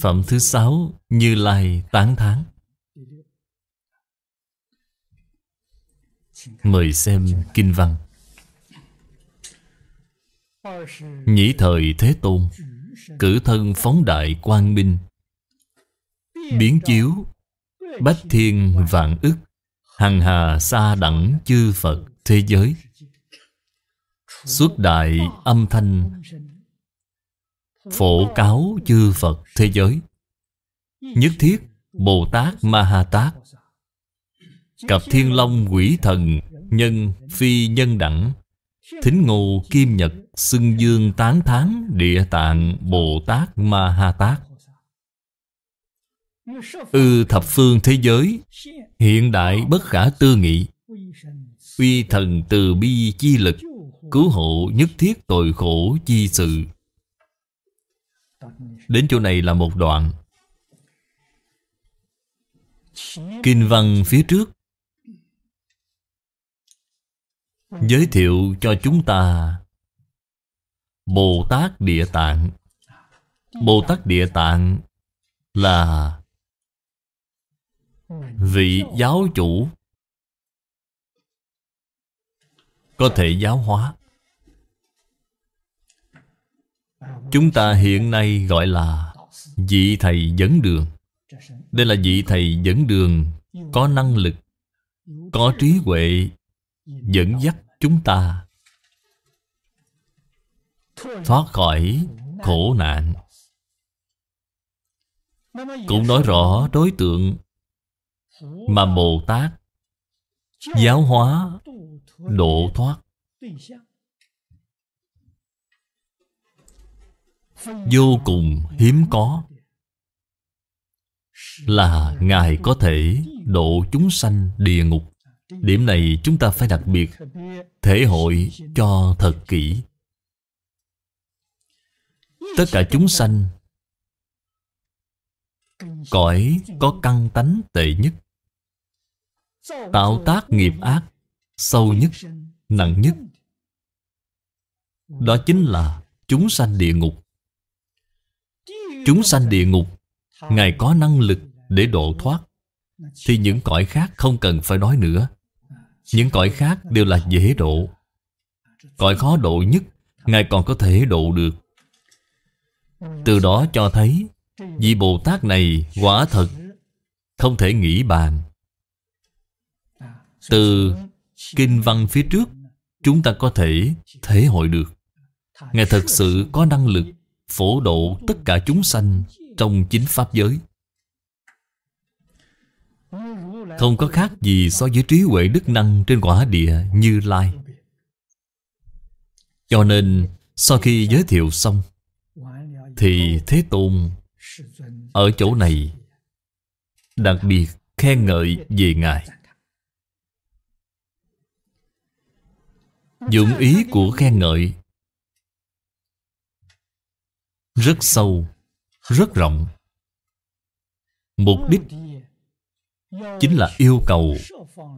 Phẩm thứ sáu Như Lai Tán Tháng Mời xem Kinh Văn Nhĩ thời Thế Tôn Cử thân phóng đại quang minh Biến chiếu Bách thiên vạn ức Hằng hà xa đẳng chư Phật thế giới suốt đại âm thanh Phổ cáo chư Phật thế giới Nhất thiết Bồ Tát Ma Ha Tát Cặp Thiên Long quỷ thần Nhân phi nhân đẳng Thính ngô kim nhật Xưng dương tán tháng Địa tạng Bồ Tát Ma Ha Tát Ư thập phương thế giới Hiện đại bất khả tư nghị Uy thần từ bi chi lực Cứu hộ nhất thiết tội khổ chi sự Đến chỗ này là một đoạn Kinh văn phía trước Giới thiệu cho chúng ta Bồ Tát Địa Tạng Bồ Tát Địa Tạng là Vị giáo chủ Có thể giáo hóa Chúng ta hiện nay gọi là vị thầy dẫn đường Đây là vị thầy dẫn đường có năng lực Có trí huệ dẫn dắt chúng ta Thoát khỏi khổ nạn Cũng nói rõ đối tượng Mà Bồ Tát Giáo hóa Độ thoát vô cùng hiếm có là Ngài có thể độ chúng sanh địa ngục. Điểm này chúng ta phải đặc biệt thể hội cho thật kỹ. Tất cả chúng sanh cõi có căn tánh tệ nhất, tạo tác nghiệp ác sâu nhất, nặng nhất. Đó chính là chúng sanh địa ngục. Chúng sanh địa ngục Ngài có năng lực để độ thoát Thì những cõi khác không cần phải nói nữa Những cõi khác đều là dễ độ Cõi khó độ nhất Ngài còn có thể độ được Từ đó cho thấy Vị Bồ Tát này quả thật Không thể nghĩ bàn Từ kinh văn phía trước Chúng ta có thể thể hội được Ngài thật sự có năng lực phổ độ tất cả chúng sanh trong chính pháp giới không có khác gì so với trí huệ đức năng trên quả địa như lai cho nên sau khi giới thiệu xong thì thế tôn ở chỗ này đặc biệt khen ngợi về ngài dụng ý của khen ngợi rất sâu, rất rộng. Mục đích chính là yêu cầu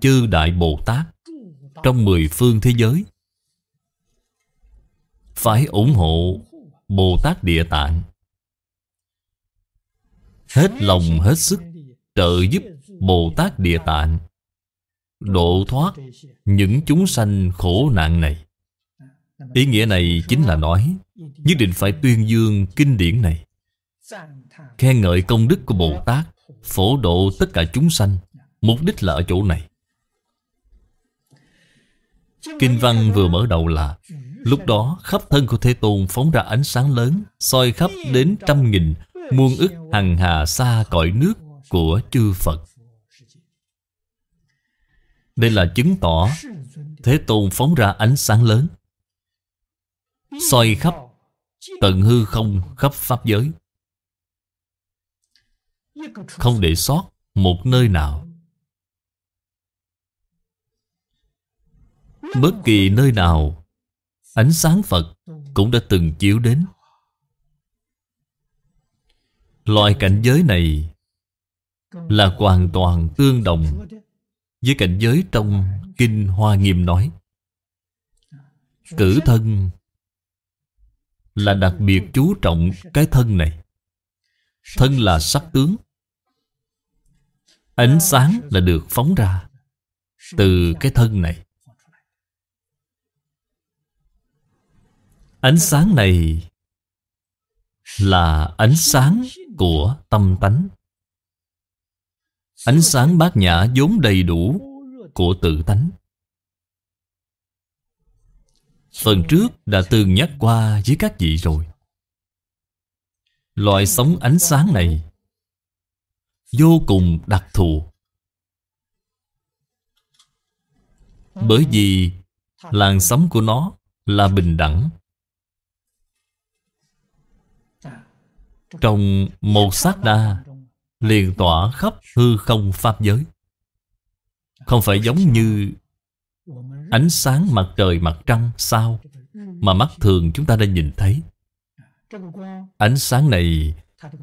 chư Đại Bồ Tát trong mười phương thế giới phải ủng hộ Bồ Tát Địa Tạng hết lòng hết sức trợ giúp Bồ Tát Địa Tạng độ thoát những chúng sanh khổ nạn này. Ý nghĩa này chính là nói Nhất định phải tuyên dương kinh điển này Khen ngợi công đức của Bồ Tát Phổ độ tất cả chúng sanh Mục đích là ở chỗ này Kinh văn vừa mở đầu là Lúc đó khắp thân của Thế Tôn phóng ra ánh sáng lớn soi khắp đến trăm nghìn Muôn ức hằng hà xa cõi nước của chư Phật Đây là chứng tỏ Thế Tôn phóng ra ánh sáng lớn soi khắp Tận hư không khắp pháp giới Không để sót một nơi nào Bất kỳ nơi nào Ánh sáng Phật cũng đã từng chiếu đến Loại cảnh giới này Là hoàn toàn tương đồng Với cảnh giới trong Kinh Hoa Nghiêm nói Cử thân là đặc biệt chú trọng cái thân này thân là sắc tướng ánh sáng là được phóng ra từ cái thân này ánh sáng này là ánh sáng của tâm tánh ánh sáng bát nhã vốn đầy đủ của tự tánh Phần trước đã từng nhắc qua với các vị rồi Loại sóng ánh sáng này Vô cùng đặc thù Bởi vì làn sóng của nó là bình đẳng Trong một sát đa liền tỏa khắp hư không pháp giới Không phải giống như ánh sáng mặt trời mặt trăng sao mà mắt thường chúng ta đã nhìn thấy ánh sáng này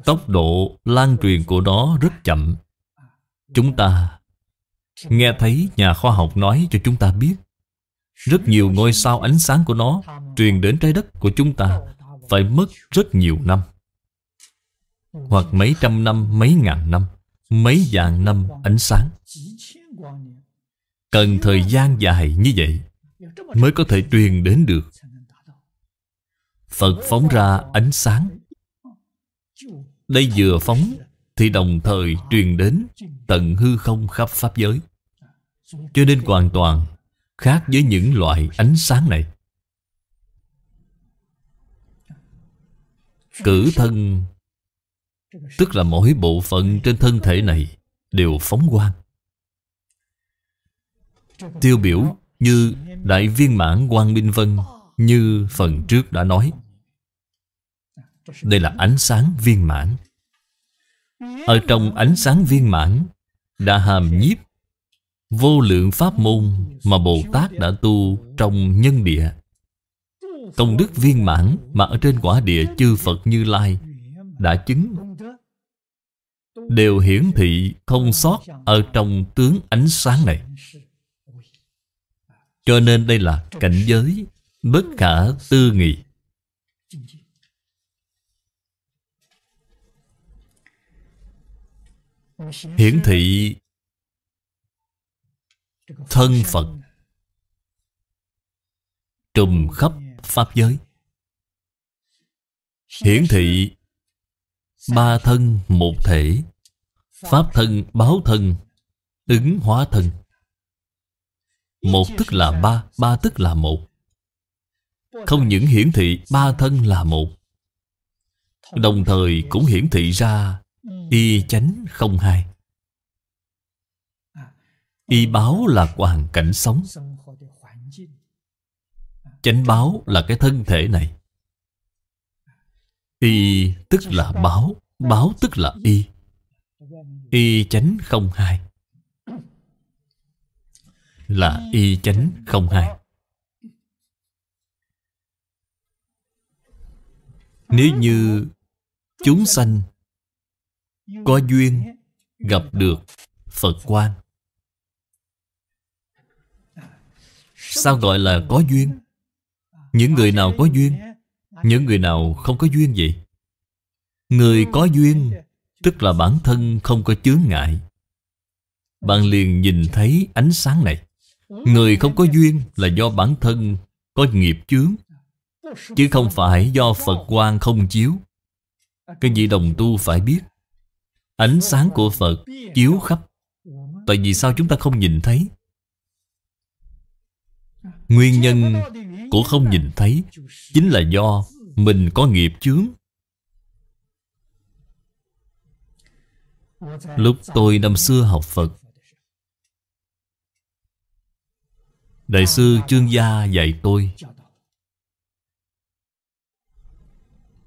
tốc độ lan truyền của nó rất chậm chúng ta nghe thấy nhà khoa học nói cho chúng ta biết rất nhiều ngôi sao ánh sáng của nó truyền đến trái đất của chúng ta phải mất rất nhiều năm hoặc mấy trăm năm mấy ngàn năm mấy vạn năm ánh sáng Cần thời gian dài như vậy Mới có thể truyền đến được Phật phóng ra ánh sáng Đây vừa phóng Thì đồng thời truyền đến Tận hư không khắp Pháp giới Cho nên hoàn toàn Khác với những loại ánh sáng này Cử thân Tức là mỗi bộ phận trên thân thể này Đều phóng quang tiêu biểu như Đại Viên Mãn Quang Minh Vân như phần trước đã nói. Đây là ánh sáng viên mãn. Ở trong ánh sáng viên mãn đã hàm nhiếp vô lượng pháp môn mà Bồ Tát đã tu trong nhân địa. Công đức viên mãn mà ở trên quả địa chư Phật Như Lai đã chứng đều hiển thị không sót ở trong tướng ánh sáng này. Cho nên đây là cảnh giới bất khả tư nghị. Hiển thị thân Phật trùm khắp Pháp giới. Hiển thị ba thân một thể, Pháp thân báo thân, ứng hóa thân. Một tức là ba, ba tức là một Không những hiển thị ba thân là một Đồng thời cũng hiển thị ra Y chánh không hai Y báo là hoàn cảnh sống Chánh báo là cái thân thể này Y tức là báo Báo tức là y Y chánh không hai là y chánh không hai nếu như chúng sanh có duyên gặp được phật quan sao gọi là có duyên những người nào có duyên những người nào không có duyên vậy người có duyên tức là bản thân không có chướng ngại bạn liền nhìn thấy ánh sáng này Người không có duyên là do bản thân có nghiệp chướng Chứ không phải do Phật quan không chiếu cái gì đồng tu phải biết Ánh sáng của Phật chiếu khắp Tại vì sao chúng ta không nhìn thấy Nguyên nhân của không nhìn thấy Chính là do mình có nghiệp chướng Lúc tôi năm xưa học Phật Đại sư Trương Gia dạy tôi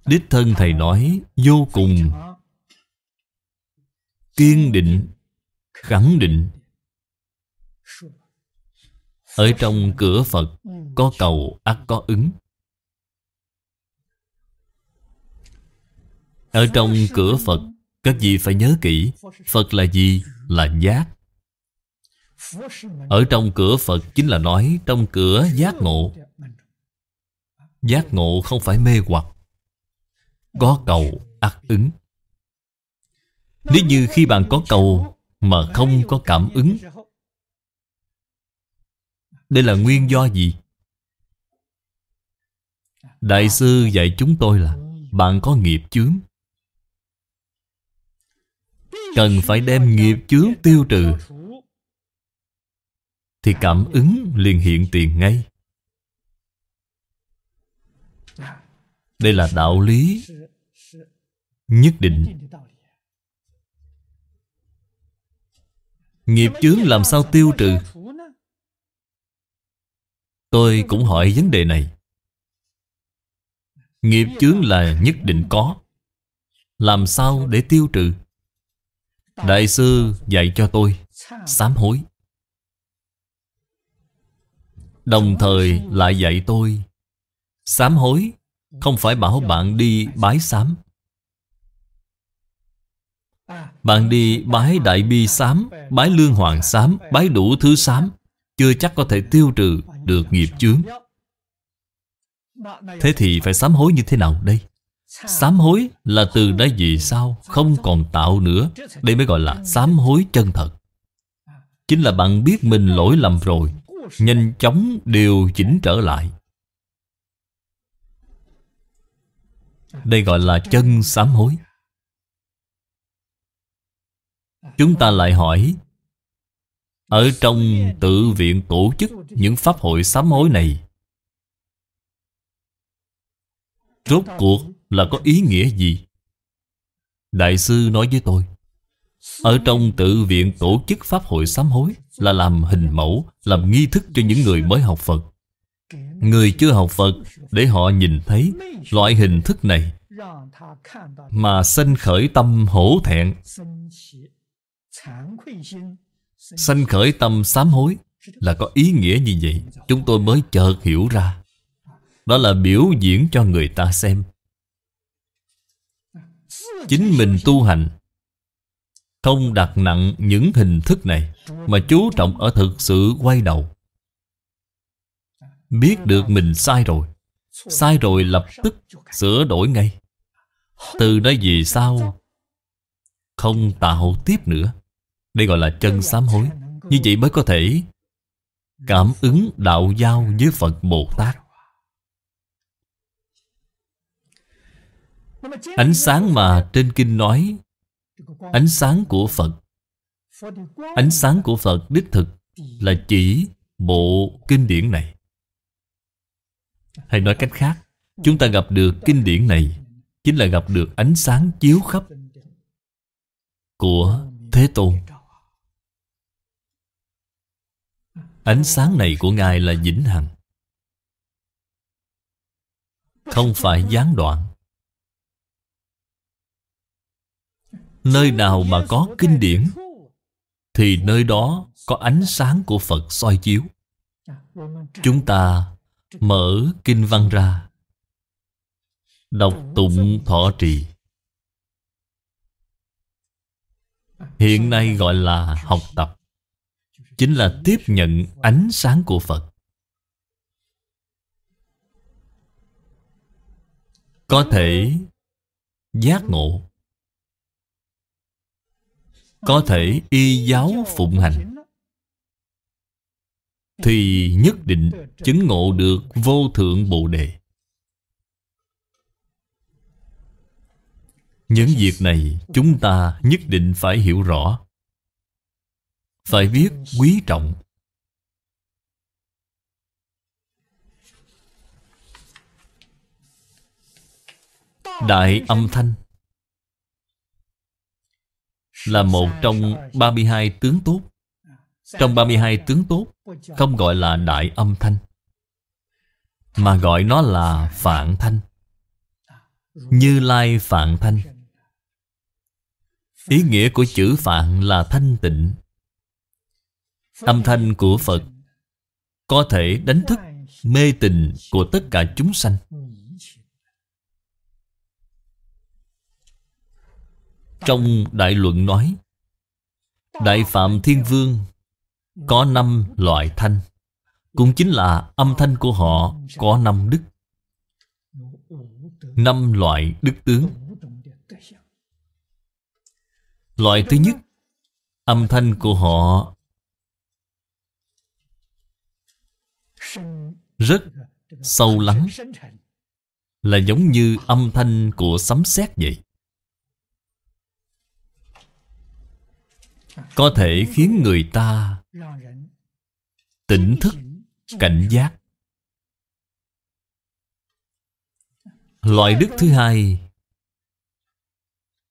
Đích thân Thầy nói vô cùng Kiên định Khẳng định Ở trong cửa Phật Có cầu ắt có ứng Ở trong cửa Phật Các vị phải nhớ kỹ Phật là gì? Là giác ở trong cửa Phật chính là nói Trong cửa giác ngộ Giác ngộ không phải mê hoặc Có cầu ắt ứng Nếu như khi bạn có cầu Mà không có cảm ứng Đây là nguyên do gì? Đại sư dạy chúng tôi là Bạn có nghiệp chướng Cần phải đem nghiệp chướng tiêu trừ thì cảm ứng liền hiện tiền ngay. Đây là đạo lý nhất định. Nghiệp chướng làm sao tiêu trừ? Tôi cũng hỏi vấn đề này. Nghiệp chướng là nhất định có. Làm sao để tiêu trừ? Đại sư dạy cho tôi sám hối Đồng thời lại dạy tôi Sám hối Không phải bảo bạn đi bái sám Bạn đi bái đại bi sám Bái lương hoàng sám Bái đủ thứ sám Chưa chắc có thể tiêu trừ được nghiệp chướng Thế thì phải sám hối như thế nào đây? Sám hối là từ đó gì sao Không còn tạo nữa Đây mới gọi là sám hối chân thật Chính là bạn biết mình lỗi lầm rồi nhanh chóng điều chỉnh trở lại đây gọi là chân sám hối chúng ta lại hỏi ở trong tự viện tổ chức những pháp hội sám hối này rốt cuộc là có ý nghĩa gì đại sư nói với tôi ở trong tự viện tổ chức pháp hội sám hối là làm hình mẫu Làm nghi thức cho những người mới học Phật Người chưa học Phật Để họ nhìn thấy Loại hình thức này Mà sanh khởi tâm hổ thẹn Sanh khởi tâm sám hối Là có ý nghĩa như vậy Chúng tôi mới chợt hiểu ra Đó là biểu diễn cho người ta xem Chính mình tu hành Không đặt nặng những hình thức này mà chú trọng ở thực sự quay đầu Biết được mình sai rồi Sai rồi lập tức sửa đổi ngay Từ đó về sau Không tạo tiếp nữa Đây gọi là chân sám hối Như vậy mới có thể Cảm ứng đạo giao với Phật Bồ Tát Ánh sáng mà trên kinh nói Ánh sáng của Phật Ánh sáng của Phật đích thực là chỉ bộ kinh điển này Hay nói cách khác Chúng ta gặp được kinh điển này Chính là gặp được ánh sáng chiếu khắp Của Thế Tôn Ánh sáng này của Ngài là vĩnh hằng Không phải gián đoạn Nơi nào mà có kinh điển thì nơi đó có ánh sáng của Phật soi chiếu. Chúng ta mở kinh văn ra, đọc tụng thọ trì. Hiện nay gọi là học tập, chính là tiếp nhận ánh sáng của Phật. Có thể giác ngộ có thể y giáo phụng hành thì nhất định chứng ngộ được vô thượng bồ đề những việc này chúng ta nhất định phải hiểu rõ phải biết quý trọng đại âm thanh là một trong 32 tướng tốt. Trong 32 tướng tốt không gọi là đại âm thanh, mà gọi nó là phạn thanh. Như Lai phạn thanh. Ý nghĩa của chữ phạn là thanh tịnh. Âm thanh của Phật có thể đánh thức mê tình của tất cả chúng sanh Trong Đại Luận nói Đại Phạm Thiên Vương có năm loại thanh Cũng chính là âm thanh của họ có năm đức năm loại đức tướng Loại thứ nhất Âm thanh của họ Rất sâu lắng Là giống như âm thanh của sấm sét vậy có thể khiến người ta tỉnh thức cảnh giác loại đức thứ hai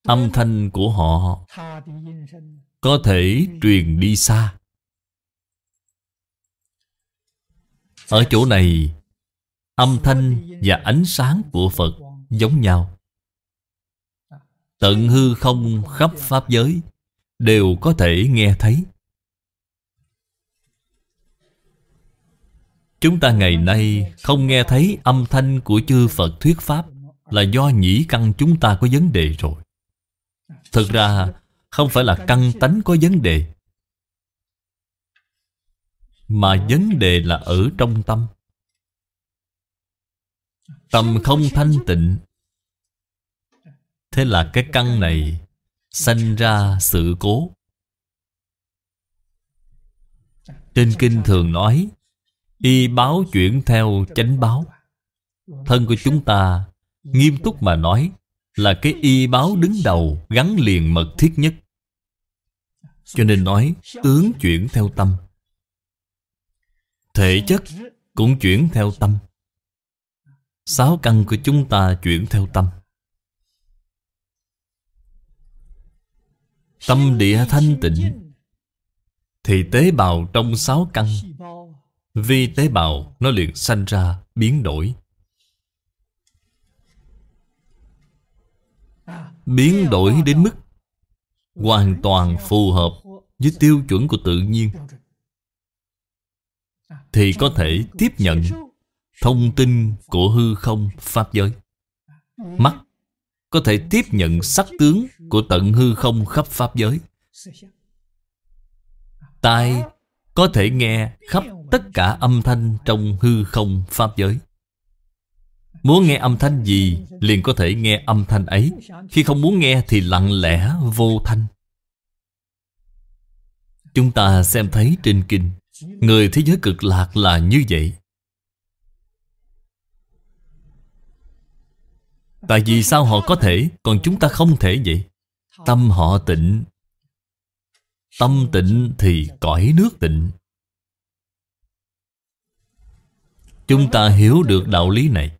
âm thanh của họ có thể truyền đi xa ở chỗ này âm thanh và ánh sáng của phật giống nhau tận hư không khắp pháp giới đều có thể nghe thấy. Chúng ta ngày nay không nghe thấy âm thanh của chư Phật thuyết Pháp là do nhĩ căn chúng ta có vấn đề rồi. Thực ra không phải là căn tánh có vấn đề mà vấn đề là ở trong tâm Tâm không thanh tịnh Thế là cái căn này sanh ra sự cố trên kinh thường nói y báo chuyển theo chánh báo thân của chúng ta nghiêm túc mà nói là cái y báo đứng đầu gắn liền mật thiết nhất cho nên nói tướng chuyển theo tâm thể chất cũng chuyển theo tâm sáu căn của chúng ta chuyển theo tâm Tâm địa thanh tịnh Thì tế bào trong sáu căn Vi tế bào nó liền sanh ra biến đổi Biến đổi đến mức Hoàn toàn phù hợp với tiêu chuẩn của tự nhiên Thì có thể tiếp nhận thông tin của hư không Pháp giới Mắt có thể tiếp nhận sắc tướng của tận hư không khắp pháp giới. Tai có thể nghe khắp tất cả âm thanh trong hư không pháp giới. Muốn nghe âm thanh gì liền có thể nghe âm thanh ấy Khi không muốn nghe thì lặng lẽ vô thanh Chúng ta xem thấy trên kinh Người thế giới cực lạc là như vậy Tại vì sao họ có thể Còn chúng ta không thể vậy Tâm họ tịnh Tâm tịnh thì cõi nước tịnh Chúng ta hiểu được đạo lý này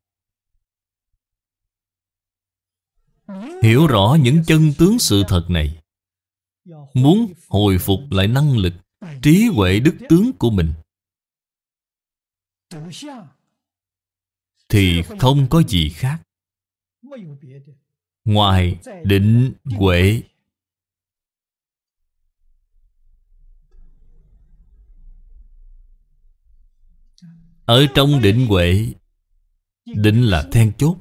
Hiểu rõ những chân tướng sự thật này Muốn hồi phục lại năng lực Trí huệ đức tướng của mình Thì không có gì khác ngoài định huệ ở trong định huệ định là then chốt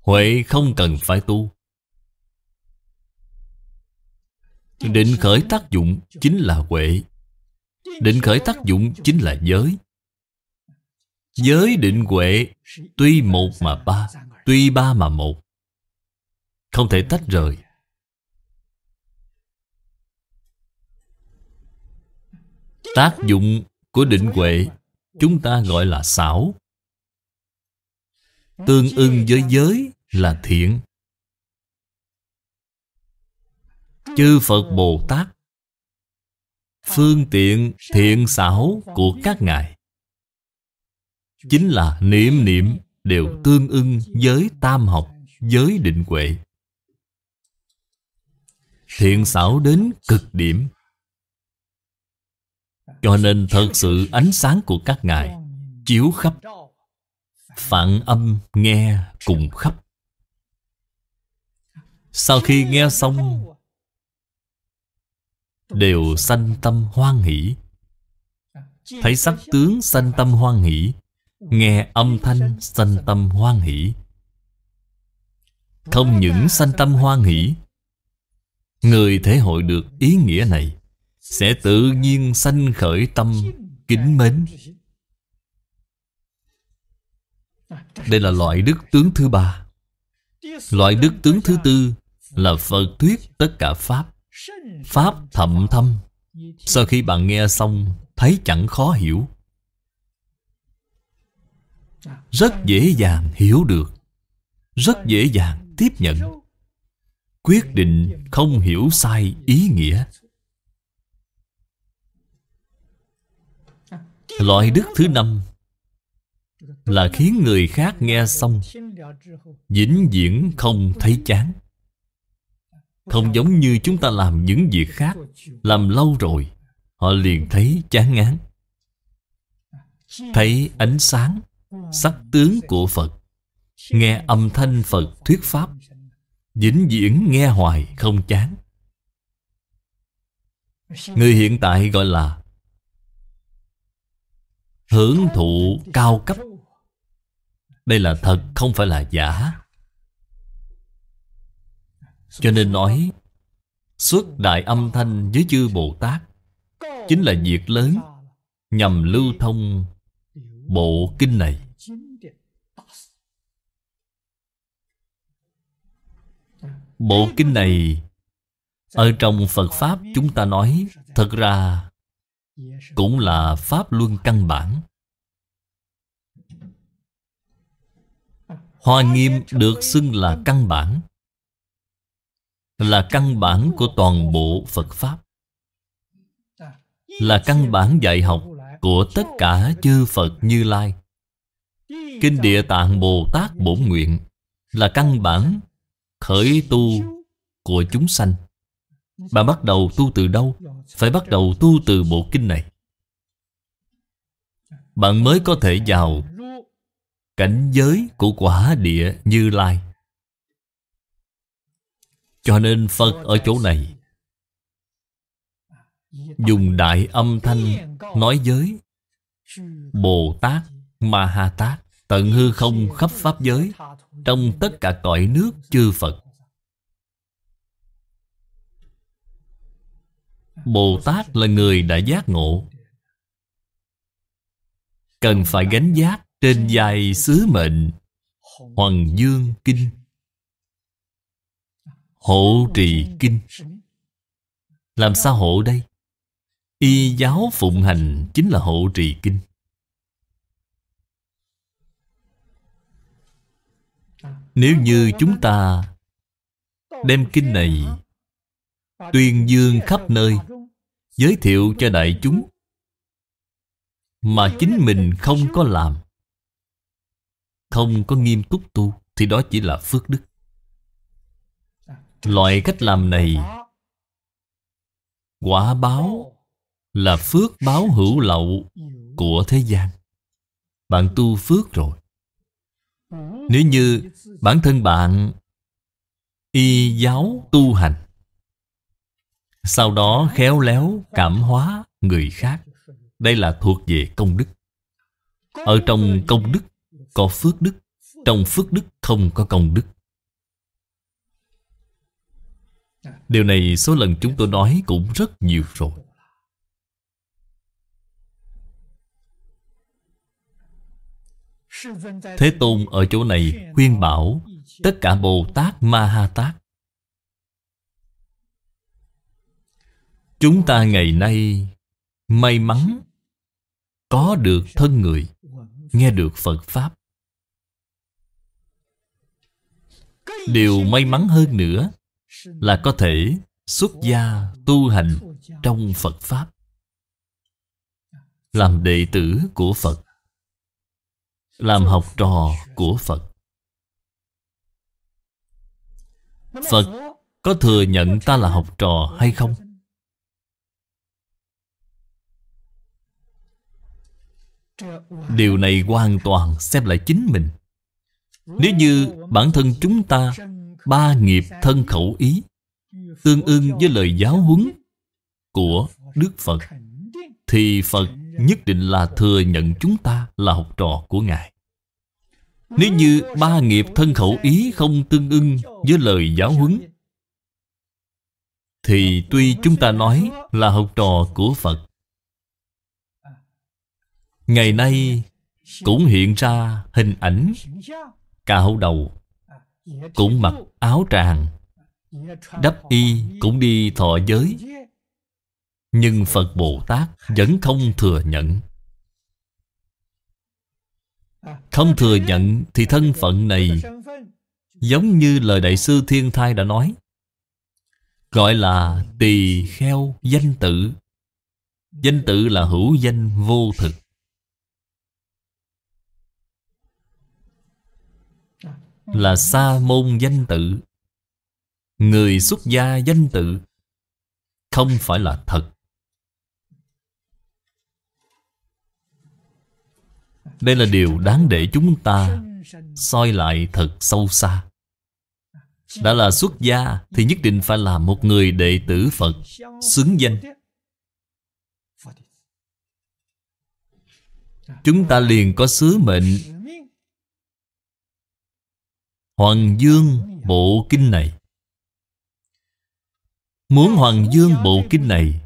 huệ không cần phải tu định khởi tác dụng chính là huệ định khởi tác dụng chính là giới giới định huệ tuy một mà ba tuy ba mà một không thể tách rời tác dụng của định huệ chúng ta gọi là xảo tương ưng với giới là thiện chư phật bồ tát phương tiện thiện xảo của các ngài chính là niệm niệm đều tương ưng với tam học với định huệ thiện xảo đến cực điểm cho nên thật sự ánh sáng của các ngài chiếu khắp phản âm nghe cùng khắp sau khi nghe xong đều sanh tâm hoan hỷ thấy sắc tướng sanh tâm hoan hỷ Nghe âm thanh sanh tâm hoan hỷ Không những sanh tâm hoan hỷ Người thể hội được ý nghĩa này Sẽ tự nhiên sanh khởi tâm kính mến Đây là loại đức tướng thứ ba Loại đức tướng thứ tư Là Phật thuyết tất cả Pháp Pháp thậm thâm Sau khi bạn nghe xong Thấy chẳng khó hiểu rất dễ dàng hiểu được rất dễ dàng tiếp nhận quyết định không hiểu sai ý nghĩa loại đức thứ năm là khiến người khác nghe xong vĩnh viễn không thấy chán không giống như chúng ta làm những việc khác làm lâu rồi họ liền thấy chán ngán thấy ánh sáng sắc tướng của Phật Nghe âm thanh Phật thuyết Pháp Vĩnh viễn nghe hoài không chán Người hiện tại gọi là Hưởng thụ cao cấp Đây là thật không phải là giả Cho nên nói Xuất đại âm thanh với chư Bồ Tát Chính là việc lớn Nhằm lưu thông bộ kinh này Bộ kinh này Ở trong Phật Pháp chúng ta nói Thật ra Cũng là Pháp Luân căn bản Hoa nghiêm được xưng là căn bản Là căn bản của toàn bộ Phật Pháp Là căn bản dạy học của tất cả chư Phật Như Lai Kinh Địa Tạng Bồ Tát Bổn Nguyện Là căn bản khởi tu của chúng sanh Bạn bắt đầu tu từ đâu? Phải bắt đầu tu từ bộ kinh này Bạn mới có thể vào cảnh giới của quả địa như lai cho nên phật ở chỗ này dùng đại âm thanh nói giới bồ tát ma ha tát tận hư không khắp pháp giới trong tất cả cõi nước chư Phật. Bồ Tát là người đã giác ngộ Cần phải gánh giác trên dài sứ mệnh Hoàng Dương Kinh Hộ trì kinh Làm sao hộ đây? Y giáo phụng hành chính là hộ trì kinh Nếu như chúng ta đem kinh này tuyên dương khắp nơi giới thiệu cho đại chúng mà chính mình không có làm không có nghiêm túc tu thì đó chỉ là phước đức loại cách làm này quả báo là phước báo hữu lậu của thế gian bạn tu phước rồi nếu như bản thân bạn y giáo tu hành Sau đó khéo léo cảm hóa người khác Đây là thuộc về công đức Ở trong công đức có phước đức Trong phước đức không có công đức Điều này số lần chúng tôi nói cũng rất nhiều rồi Thế Tôn ở chỗ này khuyên bảo tất cả Bồ Tát Ma Ha Tát. Chúng ta ngày nay may mắn có được thân người, nghe được Phật Pháp. Điều may mắn hơn nữa là có thể xuất gia tu hành trong Phật Pháp. Làm đệ tử của Phật làm học trò của Phật. Phật có thừa nhận ta là học trò hay không? Điều này hoàn toàn xem lại chính mình Nếu như bản thân chúng ta Ba nghiệp thân khẩu ý Tương ưng với lời giáo huấn Của Đức Phật Thì Phật nhất định là thừa nhận chúng ta là học trò của Ngài. Nếu như ba nghiệp thân khẩu ý không tương ưng với lời giáo huấn Thì tuy chúng ta nói là học trò của Phật Ngày nay cũng hiện ra hình ảnh cạo đầu Cũng mặc áo tràng Đắp y cũng đi thọ giới nhưng Phật Bồ Tát vẫn không thừa nhận Không thừa nhận thì thân phận này Giống như lời Đại sư Thiên Thai đã nói Gọi là tỳ kheo danh tự Danh tự là hữu danh vô thực Là sa môn danh tự Người xuất gia danh tự Không phải là thật Đây là điều đáng để chúng ta soi lại thật sâu xa Đã là xuất gia thì nhất định phải là một người đệ tử Phật Xứng danh Chúng ta liền có sứ mệnh Hoàng Dương bộ kinh này Muốn Hoàng Dương bộ kinh này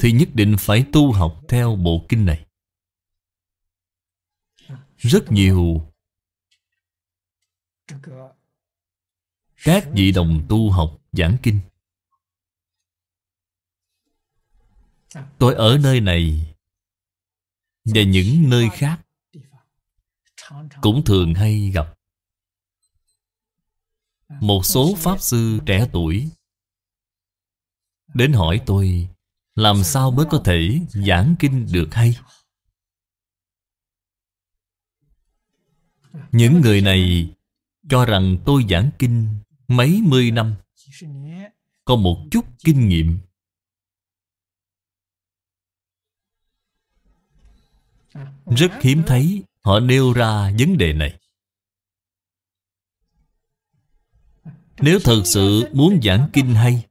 Thì nhất định phải tu học theo bộ kinh này rất nhiều các vị đồng tu học giảng kinh tôi ở nơi này và những nơi khác cũng thường hay gặp một số pháp sư trẻ tuổi đến hỏi tôi làm sao mới có thể giảng kinh được hay Những người này cho rằng tôi giảng kinh mấy mươi năm Có một chút kinh nghiệm Rất hiếm thấy họ nêu ra vấn đề này Nếu thật sự muốn giảng kinh hay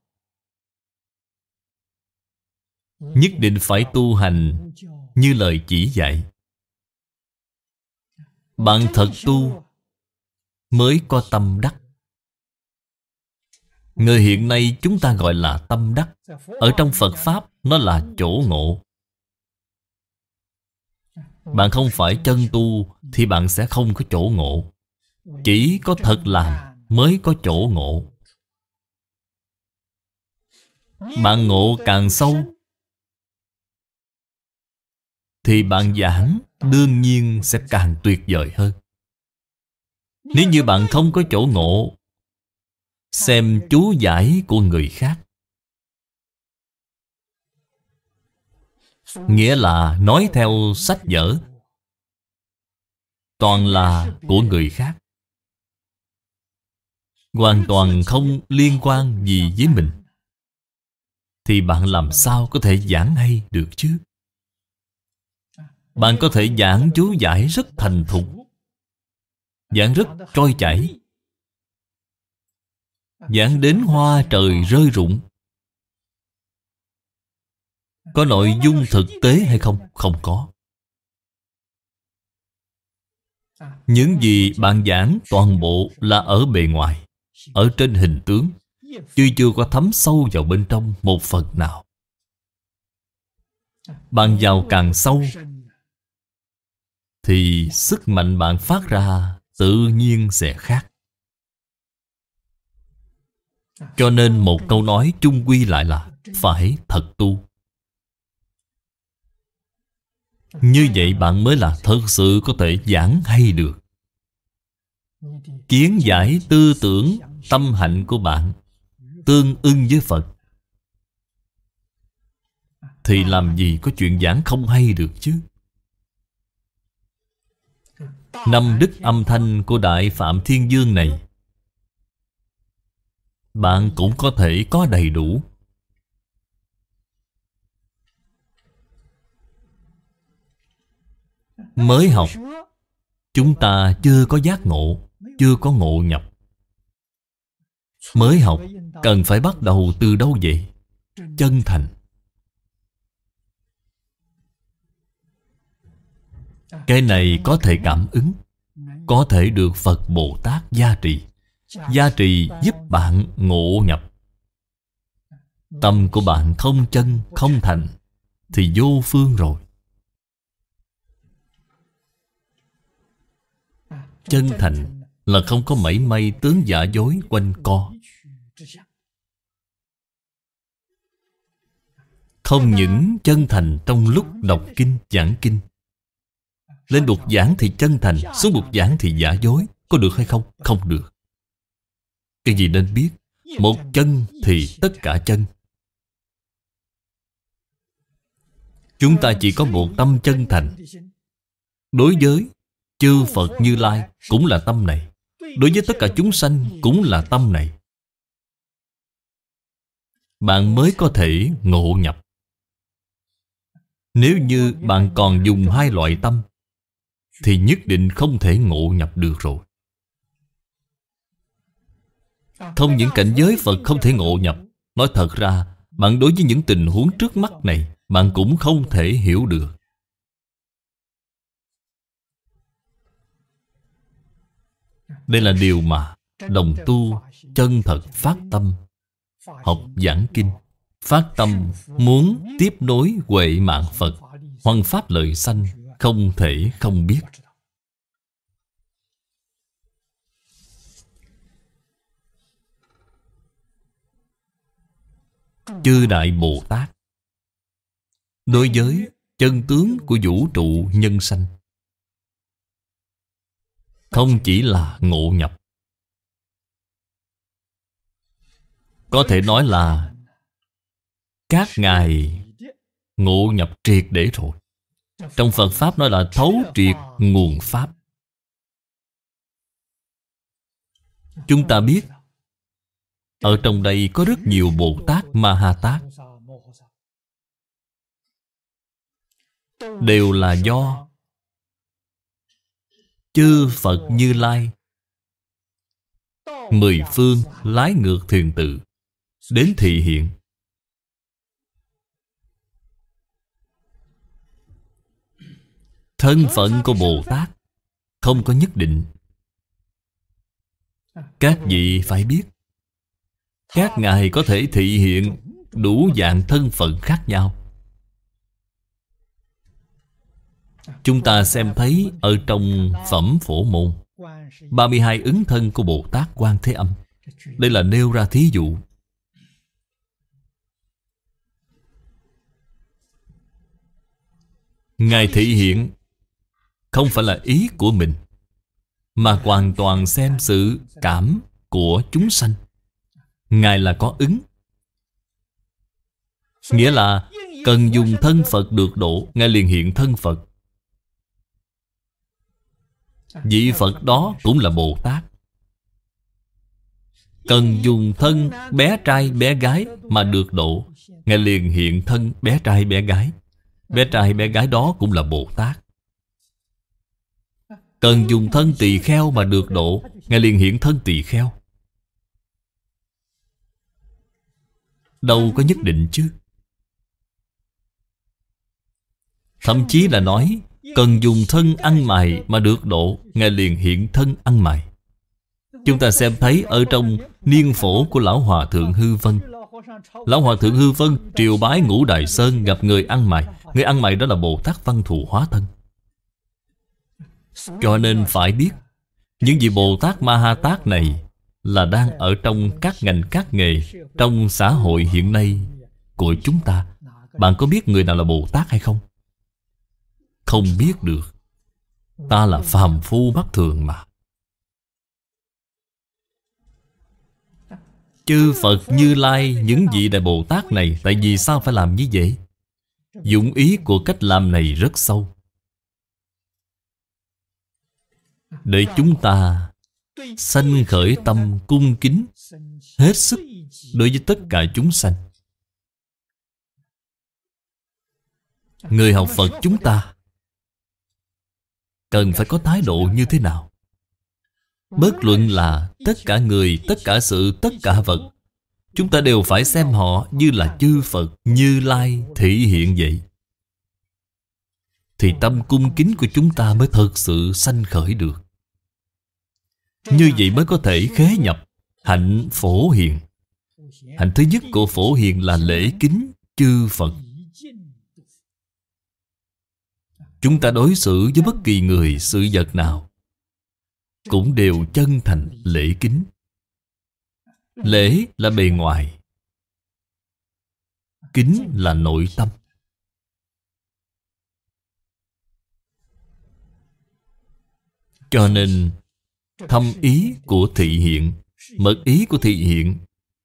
Nhất định phải tu hành Như lời chỉ dạy bạn thật tu mới có tâm đắc. Người hiện nay chúng ta gọi là tâm đắc. Ở trong Phật Pháp nó là chỗ ngộ. Bạn không phải chân tu thì bạn sẽ không có chỗ ngộ. Chỉ có thật làm mới có chỗ ngộ. Bạn ngộ càng sâu thì bạn giảng đương nhiên sẽ càng tuyệt vời hơn. Nếu như bạn không có chỗ ngộ, xem chú giải của người khác. Nghĩa là nói theo sách vở Toàn là của người khác Hoàn toàn không liên quan gì với mình Thì bạn làm sao có thể giảng hay được chứ bạn có thể giảng chú giải rất thành thục Giảng rất trôi chảy Giảng đến hoa trời rơi rụng Có nội dung thực tế hay không? Không có Những gì bạn giảng toàn bộ là ở bề ngoài Ở trên hình tướng chưa chưa có thấm sâu vào bên trong một phần nào Bạn vào càng sâu thì sức mạnh bạn phát ra tự nhiên sẽ khác. Cho nên một câu nói chung quy lại là phải thật tu. Như vậy bạn mới là thật sự có thể giảng hay được. Kiến giải tư tưởng, tâm hạnh của bạn tương ưng với Phật thì làm gì có chuyện giảng không hay được chứ Năm đức âm thanh của Đại Phạm Thiên Dương này Bạn cũng có thể có đầy đủ Mới học Chúng ta chưa có giác ngộ Chưa có ngộ nhập Mới học Cần phải bắt đầu từ đâu vậy? Chân thành Cái này có thể cảm ứng Có thể được Phật Bồ Tát gia trì Gia trì giúp bạn ngộ nhập Tâm của bạn không chân, không thành Thì vô phương rồi Chân thành là không có mảy may tướng giả dối quanh co Không những chân thành trong lúc đọc kinh, giảng kinh lên bục giảng thì chân thành Xuống bục giảng thì giả dối Có được hay không? Không được Cái gì nên biết Một chân thì tất cả chân Chúng ta chỉ có một tâm chân thành Đối với chư Phật Như Lai cũng là tâm này Đối với tất cả chúng sanh cũng là tâm này Bạn mới có thể ngộ nhập Nếu như bạn còn dùng hai loại tâm thì nhất định không thể ngộ nhập được rồi Thông những cảnh giới Phật không thể ngộ nhập Nói thật ra Bạn đối với những tình huống trước mắt này Bạn cũng không thể hiểu được Đây là điều mà Đồng tu chân thật phát tâm Học giảng kinh Phát tâm muốn tiếp nối huệ mạng Phật Hoằng pháp lợi sanh không thể không biết chư đại bồ tát đối với chân tướng của vũ trụ nhân sanh không chỉ là ngộ nhập có thể nói là các ngài ngộ nhập triệt để rồi trong Phật Pháp nói là thấu triệt nguồn Pháp Chúng ta biết Ở trong đây có rất nhiều Bồ Tát Ma Ha Tát Đều là do Chư Phật Như Lai Mười phương lái ngược thường tự Đến thị hiện Thân phận của Bồ Tát Không có nhất định Các vị phải biết Các ngài có thể thị hiện Đủ dạng thân phận khác nhau Chúng ta xem thấy Ở trong Phẩm Phổ Môn 32 ứng thân của Bồ Tát Quan Thế Âm Đây là nêu ra thí dụ Ngài thị hiện không phải là ý của mình mà hoàn toàn xem sự cảm của chúng sanh ngài là có ứng nghĩa là cần dùng thân phật được độ ngài liền hiện thân phật vị phật đó cũng là bồ tát cần dùng thân bé trai bé gái mà được độ ngài liền hiện thân bé trai bé gái bé trai bé gái đó cũng là bồ tát Cần dùng thân tỳ kheo mà được độ Ngài liền hiện thân tỳ kheo Đâu có nhất định chứ Thậm chí là nói Cần dùng thân ăn mày mà được độ Ngài liền hiện thân ăn mày Chúng ta xem thấy ở trong niên phổ của Lão Hòa Thượng Hư Vân Lão Hòa Thượng Hư Vân triều bái ngũ Đại Sơn gặp người ăn mày Người ăn mày đó là Bồ Tát Văn Thù Hóa Thân cho nên phải biết Những vị Bồ Tát Ma Ha Tát này Là đang ở trong các ngành các nghề Trong xã hội hiện nay Của chúng ta Bạn có biết người nào là Bồ Tát hay không? Không biết được Ta là phàm phu bất thường mà Chư Phật Như Lai Những vị Đại Bồ Tát này Tại vì sao phải làm như vậy Dụng ý của cách làm này rất sâu để chúng ta sanh khởi tâm cung kính hết sức đối với tất cả chúng sanh người học phật chúng ta cần phải có thái độ như thế nào bất luận là tất cả người tất cả sự tất cả vật chúng ta đều phải xem họ như là chư phật như lai thị hiện vậy thì tâm cung kính của chúng ta mới thật sự sanh khởi được như vậy mới có thể khế nhập hạnh phổ hiền hạnh thứ nhất của phổ hiền là lễ kính chư phật chúng ta đối xử với bất kỳ người sự vật nào cũng đều chân thành lễ kính lễ là bề ngoài kính là nội tâm Cho nên Thâm ý của thị hiện Mật ý của thị hiện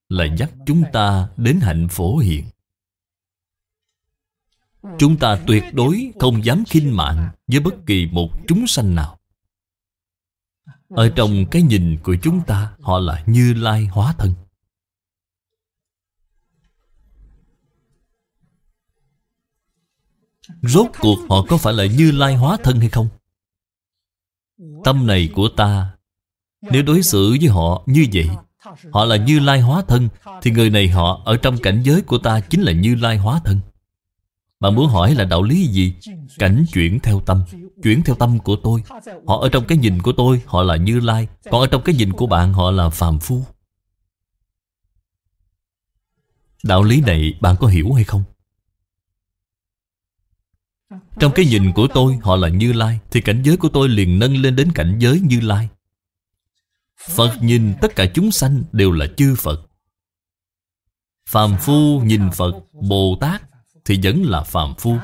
Là dắt chúng ta đến hạnh phổ hiện Chúng ta tuyệt đối không dám khinh mạng Với bất kỳ một chúng sanh nào Ở trong cái nhìn của chúng ta Họ là như lai hóa thân Rốt cuộc họ có phải là như lai hóa thân hay không? Tâm này của ta Nếu đối xử với họ như vậy Họ là Như Lai hóa thân Thì người này họ ở trong cảnh giới của ta Chính là Như Lai hóa thân Bạn muốn hỏi là đạo lý gì Cảnh chuyển theo tâm Chuyển theo tâm của tôi Họ ở trong cái nhìn của tôi Họ là Như Lai Còn ở trong cái nhìn của bạn Họ là Phàm Phu Đạo lý này bạn có hiểu hay không? Trong cái nhìn của tôi họ là Như Lai Thì cảnh giới của tôi liền nâng lên đến cảnh giới Như Lai Phật nhìn tất cả chúng sanh đều là chư Phật Phàm phu nhìn Phật, Bồ Tát thì vẫn là phàm phu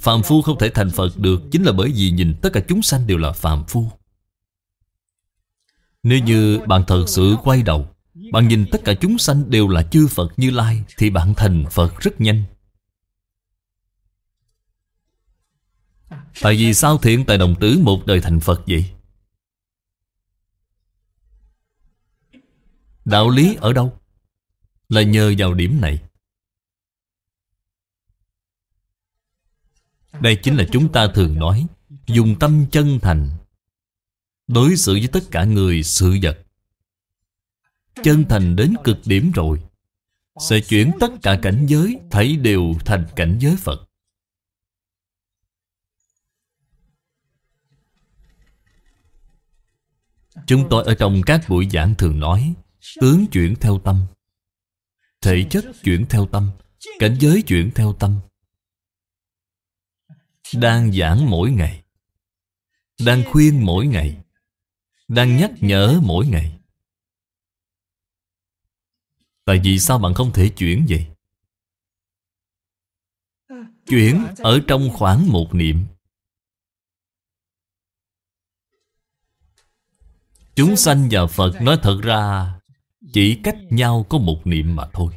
Phàm phu không thể thành Phật được Chính là bởi vì nhìn tất cả chúng sanh đều là phàm phu Nếu như bạn thật sự quay đầu Bạn nhìn tất cả chúng sanh đều là chư Phật như Lai Thì bạn thành Phật rất nhanh Tại vì sao thiện tại đồng tứ một đời thành Phật vậy? Đạo lý ở đâu? Là nhờ vào điểm này Đây chính là chúng ta thường nói Dùng tâm chân thành Đối xử với tất cả người sự vật Chân thành đến cực điểm rồi Sẽ chuyển tất cả cảnh giới Thấy đều thành cảnh giới Phật Chúng tôi ở trong các buổi giảng thường nói Tướng chuyển theo tâm Thể chất chuyển theo tâm Cảnh giới chuyển theo tâm Đang giảng mỗi ngày Đang khuyên mỗi ngày Đang nhắc nhở mỗi ngày Tại vì sao bạn không thể chuyển vậy? Chuyển ở trong khoảng một niệm Chúng sanh và Phật nói thật ra Chỉ cách nhau có một niệm mà thôi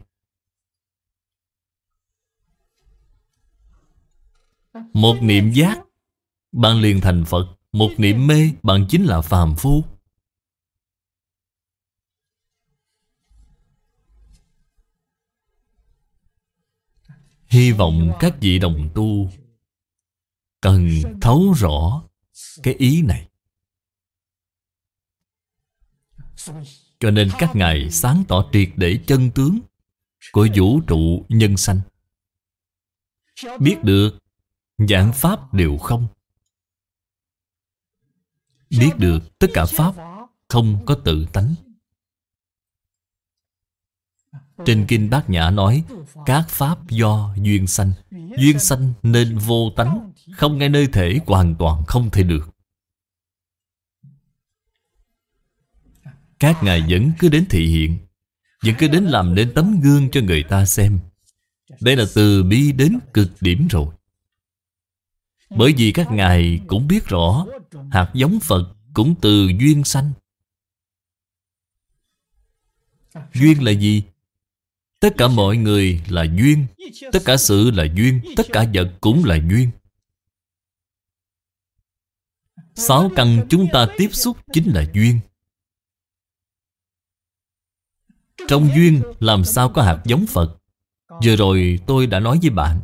Một niệm giác Bạn liền thành Phật Một niệm mê Bạn chính là phàm phu Hy vọng các vị đồng tu Cần thấu rõ Cái ý này Cho nên các ngài sáng tỏ triệt để chân tướng Của vũ trụ nhân sanh Biết được Giảng Pháp đều không Biết được tất cả Pháp Không có tự tánh Trên Kinh Bát Nhã nói Các Pháp do duyên sanh Duyên sanh nên vô tánh Không ngay nơi thể hoàn toàn không thể được Các ngài vẫn cứ đến thị hiện Vẫn cứ đến làm nên tấm gương cho người ta xem Đây là từ bi đến cực điểm rồi Bởi vì các ngài cũng biết rõ Hạt giống Phật cũng từ duyên sanh Duyên là gì? Tất cả mọi người là duyên Tất cả sự là duyên Tất cả vật cũng là duyên Sáu căn chúng ta tiếp xúc chính là duyên Trong duyên làm sao có hạt giống Phật Vừa rồi tôi đã nói với bạn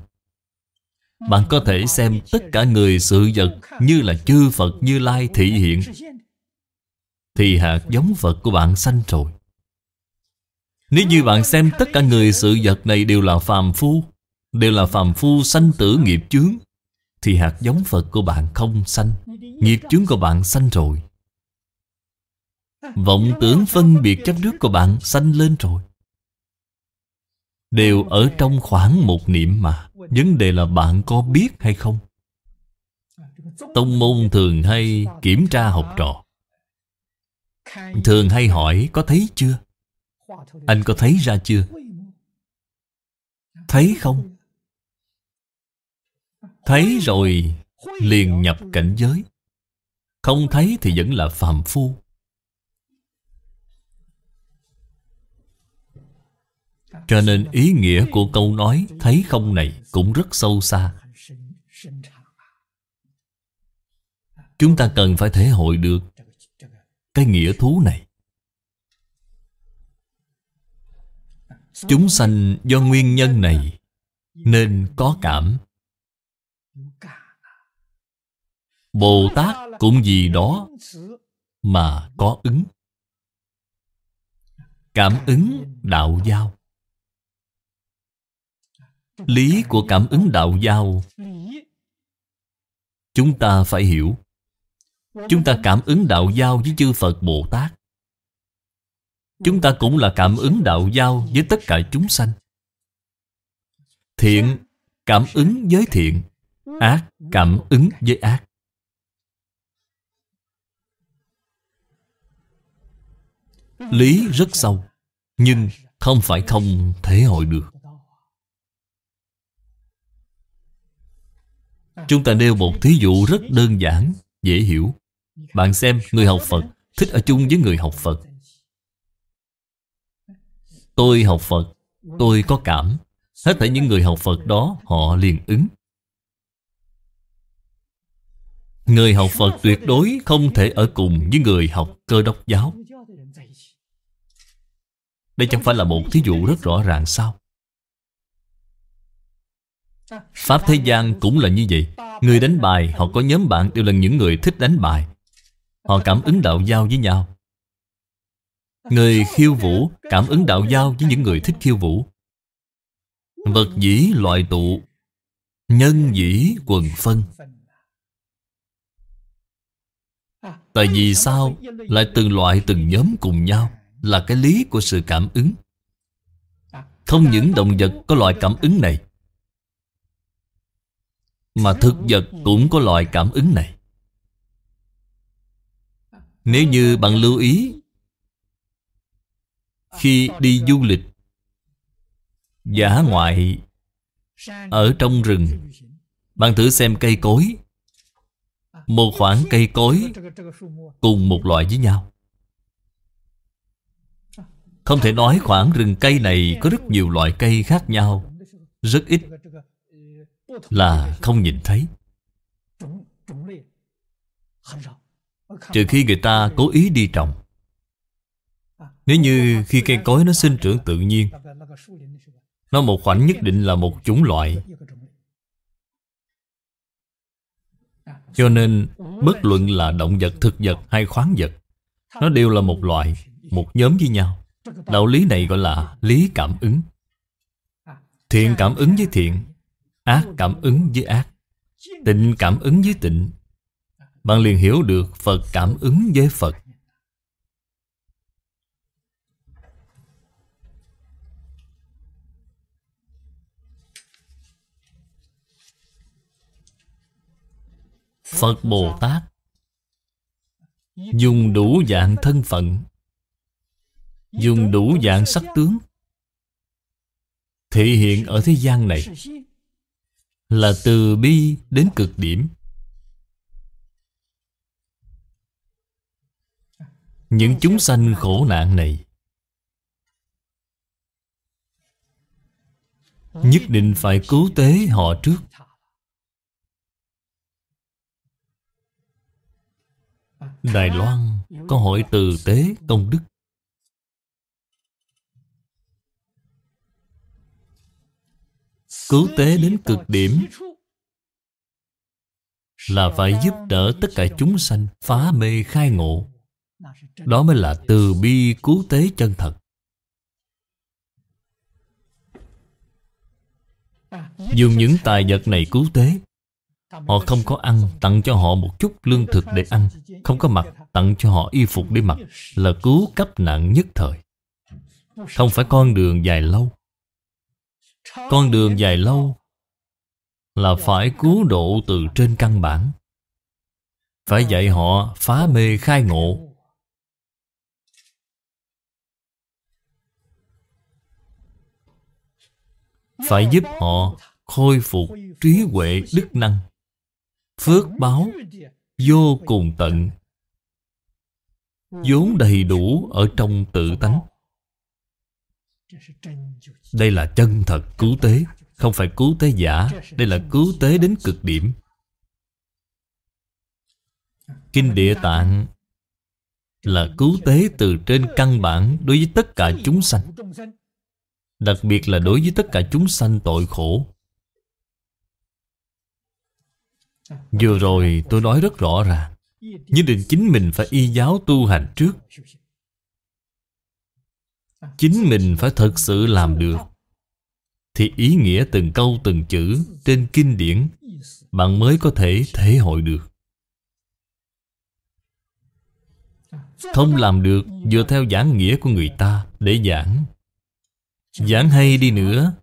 Bạn có thể xem tất cả người sự vật Như là chư Phật như Lai thị hiện Thì hạt giống Phật của bạn sanh rồi Nếu như bạn xem tất cả người sự vật này đều là phàm phu Đều là phàm phu sanh tử nghiệp chướng Thì hạt giống Phật của bạn không sanh Nghiệp chướng của bạn sanh rồi Vọng tưởng phân biệt chấp trước của bạn sanh lên rồi Đều ở trong khoảng một niệm mà Vấn đề là bạn có biết hay không Tông môn thường hay kiểm tra học trò Thường hay hỏi có thấy chưa Anh có thấy ra chưa Thấy không Thấy rồi liền nhập cảnh giới Không thấy thì vẫn là phàm phu Cho nên ý nghĩa của câu nói thấy không này cũng rất sâu xa Chúng ta cần phải thể hội được cái nghĩa thú này Chúng sanh do nguyên nhân này nên có cảm Bồ Tát cũng vì đó mà có ứng Cảm ứng đạo giao Lý của cảm ứng đạo giao Chúng ta phải hiểu Chúng ta cảm ứng đạo giao với chư Phật Bồ Tát Chúng ta cũng là cảm ứng đạo giao với tất cả chúng sanh Thiện cảm ứng với thiện Ác cảm ứng với ác Lý rất sâu Nhưng không phải không thể hội được Chúng ta nêu một thí dụ rất đơn giản Dễ hiểu Bạn xem người học Phật Thích ở chung với người học Phật Tôi học Phật Tôi có cảm Hết thảy những người học Phật đó Họ liền ứng Người học Phật tuyệt đối không thể ở cùng với người học cơ đốc giáo Đây chẳng phải là một thí dụ rất rõ ràng sao Pháp thế gian cũng là như vậy Người đánh bài, họ có nhóm bạn đều là những người thích đánh bài Họ cảm ứng đạo giao với nhau Người khiêu vũ cảm ứng đạo giao với những người thích khiêu vũ Vật dĩ loại tụ Nhân dĩ quần phân Tại vì sao lại từng loại từng nhóm cùng nhau Là cái lý của sự cảm ứng Không những động vật có loại cảm ứng này mà thực vật cũng có loại cảm ứng này Nếu như bạn lưu ý Khi đi du lịch Giả ngoại Ở trong rừng Bạn thử xem cây cối Một khoảng cây cối Cùng một loại với nhau Không thể nói khoảng rừng cây này Có rất nhiều loại cây khác nhau Rất ít là không nhìn thấy Trừ khi người ta cố ý đi trồng Nếu như khi cây cối nó sinh trưởng tự nhiên Nó một khoảnh nhất định là một chủng loại Cho nên bất luận là động vật, thực vật hay khoáng vật Nó đều là một loại, một nhóm với nhau Đạo lý này gọi là lý cảm ứng Thiện cảm ứng với thiện Ác cảm ứng với ác Tịnh cảm ứng với tịnh Bạn liền hiểu được Phật cảm ứng với Phật Phật Bồ Tát Dùng đủ dạng thân phận Dùng đủ dạng sắc tướng thể hiện ở thế gian này là từ bi đến cực điểm những chúng sanh khổ nạn này nhất định phải cứu tế họ trước đài loan có hỏi từ tế công đức cứu tế đến cực điểm là phải giúp đỡ tất cả chúng sanh phá mê khai ngộ đó mới là từ bi cứu tế chân thật dùng những tài vật này cứu tế họ không có ăn tặng cho họ một chút lương thực để ăn không có mặc tặng cho họ y phục để mặc là cứu cấp nạn nhất thời không phải con đường dài lâu con đường dài lâu Là phải cứu độ từ trên căn bản Phải dạy họ phá mê khai ngộ Phải giúp họ khôi phục trí huệ đức năng Phước báo vô cùng tận vốn đầy đủ ở trong tự tánh đây là chân thật cứu tế Không phải cứu tế giả Đây là cứu tế đến cực điểm Kinh địa tạng Là cứu tế từ trên căn bản Đối với tất cả chúng sanh Đặc biệt là đối với tất cả chúng sanh tội khổ Vừa rồi tôi nói rất rõ ràng Nhất định chính mình phải y giáo tu hành trước Chính mình phải thật sự làm được Thì ý nghĩa từng câu từng chữ Trên kinh điển Bạn mới có thể thể hội được Không làm được dựa theo giảng nghĩa của người ta Để giảng Giảng hay đi nữa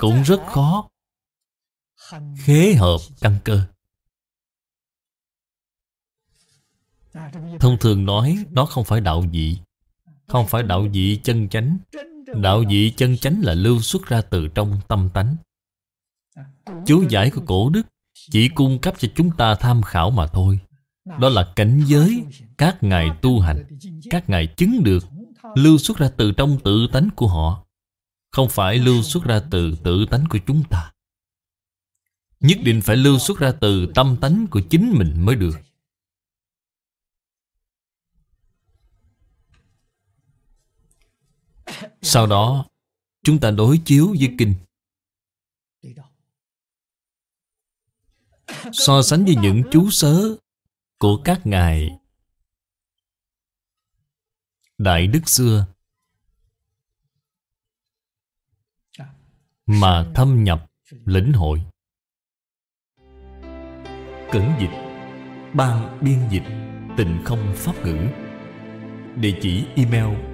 Cũng rất khó Khế hợp căn cơ Thông thường nói nó không phải đạo dị Không phải đạo dị chân chánh Đạo dị chân chánh là lưu xuất ra từ trong tâm tánh Chú giải của cổ đức Chỉ cung cấp cho chúng ta tham khảo mà thôi Đó là cảnh giới Các ngài tu hành Các ngài chứng được Lưu xuất ra từ trong tự tánh của họ Không phải lưu xuất ra từ tự tánh của chúng ta Nhất định phải lưu xuất ra từ tâm tánh của chính mình mới được Sau đó Chúng ta đối chiếu với kinh So sánh với những chú sớ Của các ngài Đại Đức xưa Mà thâm nhập lĩnh hội Cẩn dịch Ban biên dịch Tình không pháp ngữ Địa chỉ email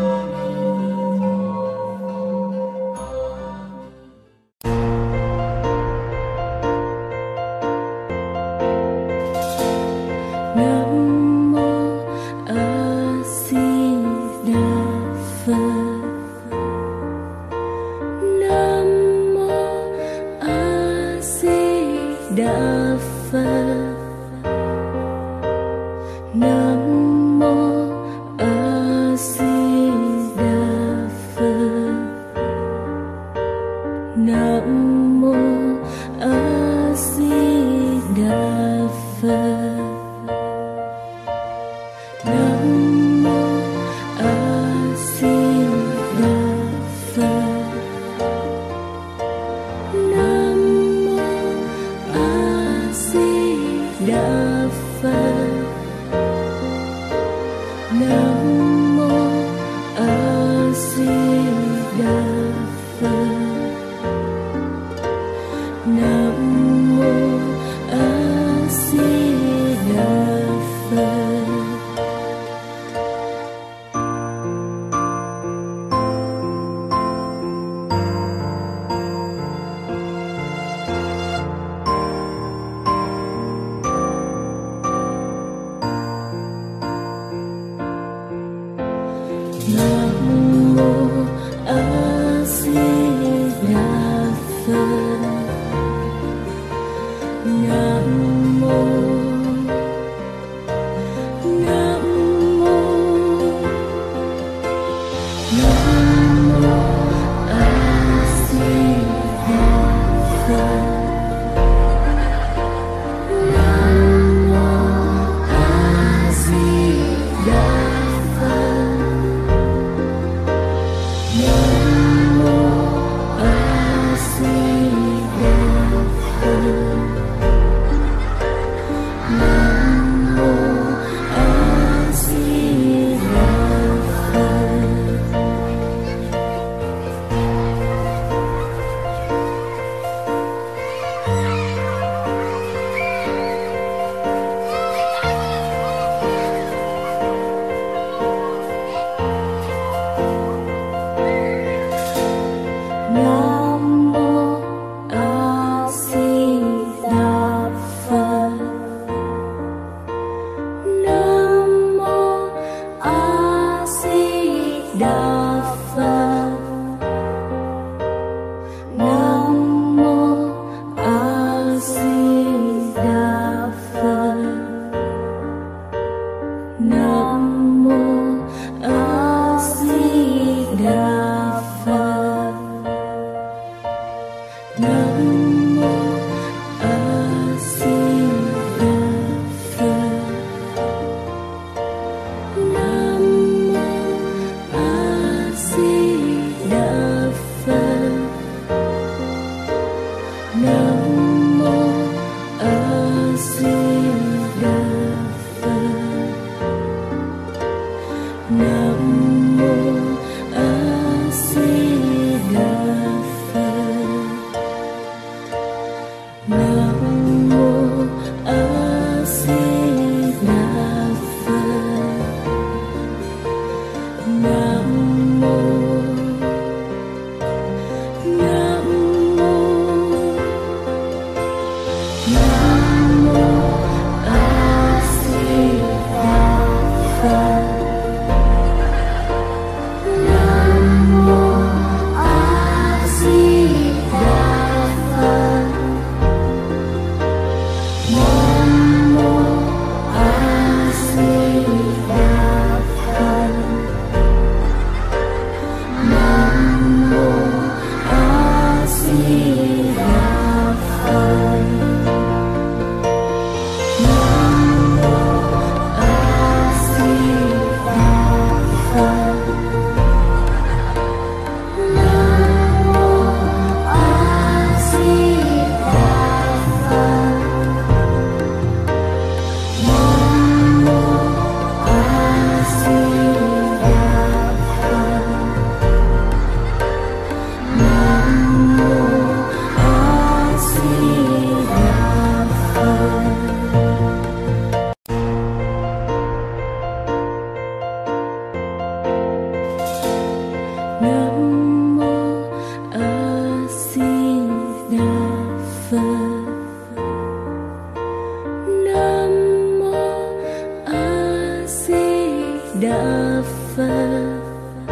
đã pha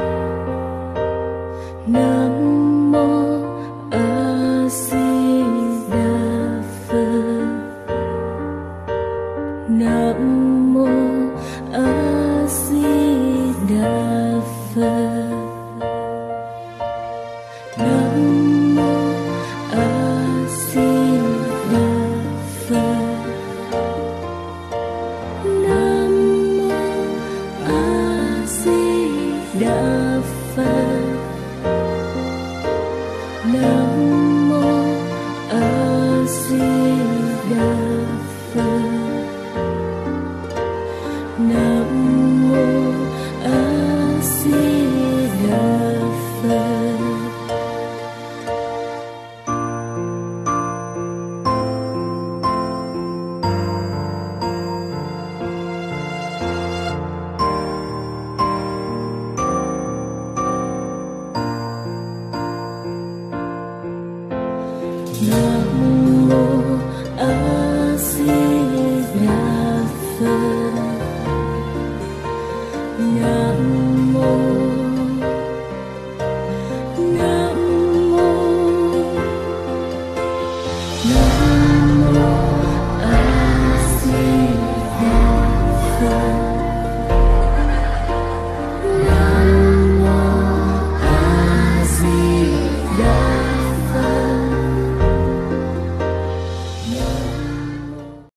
nam